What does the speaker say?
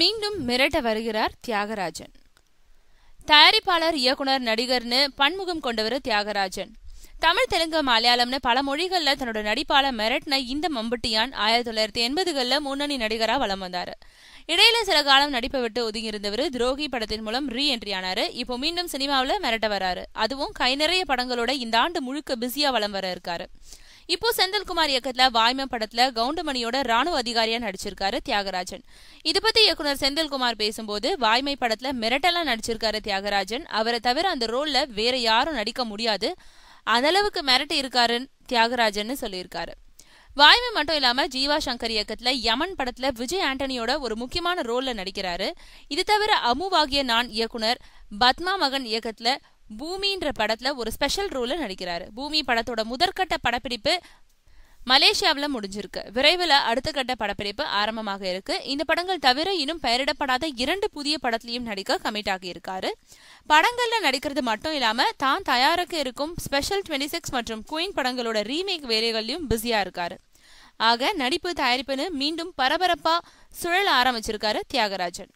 மீண்டும் மிரட்ட வருகிறார் தியாகராஜன் தயாரிப்பாளர் இயக்குனர் நடிகர்னு பன்முகம் கொண்டவர் தியாகராஜன் தமிழ் தெலுங்கு மலையாளம்னு பல மொழிகளில் தன்னோட நடிப்பாள மெரட்ன இந்த மம்பட்டியான் ஆயிரத்தி தொள்ளாயிரத்தி எண்பதுகளில் முன்னணி நடிகராக வலம் வந்தார் இடையில சில காலம் நடிப்பை விட்டு ஒதுங்கியிருந்தவர் துரோகி படத்தின் மூலம் ரீ என்ட்ரி ஆனாரு இப்போ மீண்டும் சினிமாவில் மிரட்ட வராரு அதுவும் கை நிறைய படங்களோட இந்த ஆண்டு முழுக்க பிஸியாக வலம் வர இருக்காரு இப்போ செந்தில்குமார் இயக்கத்துல வாய்மை படத்துல கவுண்டமணியோட ராணுவ அதிகாரியா நடிச்சிருக்காரு தியாகராஜன் இது பத்தி இயக்குனர் செந்தில்குமார் பேசும்போது வாய்மை படத்துல மிரட்டலா நடிச்சிருக்காரு தியாகராஜன் அவரை தவிர அந்த ரோல்ல வேற யாரும் நடிக்க முடியாது அளவுக்கு மிரட்டி இருக்காரு தியாகராஜன் சொல்லியிருக்காரு வாய்மை மட்டும் இல்லாம ஜீவா சங்கர் இயக்கத்துல யமன் படத்துல விஜய் ஆண்டனியோட ஒரு முக்கியமான ரோல்ல நடிக்கிறாரு இது தவிர அமுவாகிய நான் இயக்குனர் பத்மா மகன் இயக்கத்துல பூமின்ற படத்துல ஒரு ஸ்பெஷல் ரோல நடிக்கிறாரு பூமி படத்தோட முதற்கட்ட படப்பிடிப்பு மலேசியாவில் முடிஞ்சிருக்கு விரைவில் அடுத்த கட்ட படப்பிடிப்பு ஆரம்பமாக இருக்கு இந்த படங்கள் தவிர இன்னும் பெயரிடப்படாத இரண்டு புதிய படத்திலையும் நடிக்க கமிட் ஆகியிருக்காரு படங்களில் நடிக்கிறது மட்டும் இல்லாமல் தான் தயாரிக்க இருக்கும் ஸ்பெஷல் டுவெண்ட்டி சிக்ஸ் மற்றும் குயின் படங்களோட ரீமேக் வேலைகள்லையும் பிஸியாக இருக்காரு ஆக நடிப்பு தயாரிப்புன்னு மீண்டும் பரபரப்பாக சுழல் ஆரம்பிச்சிருக்காரு தியாகராஜன்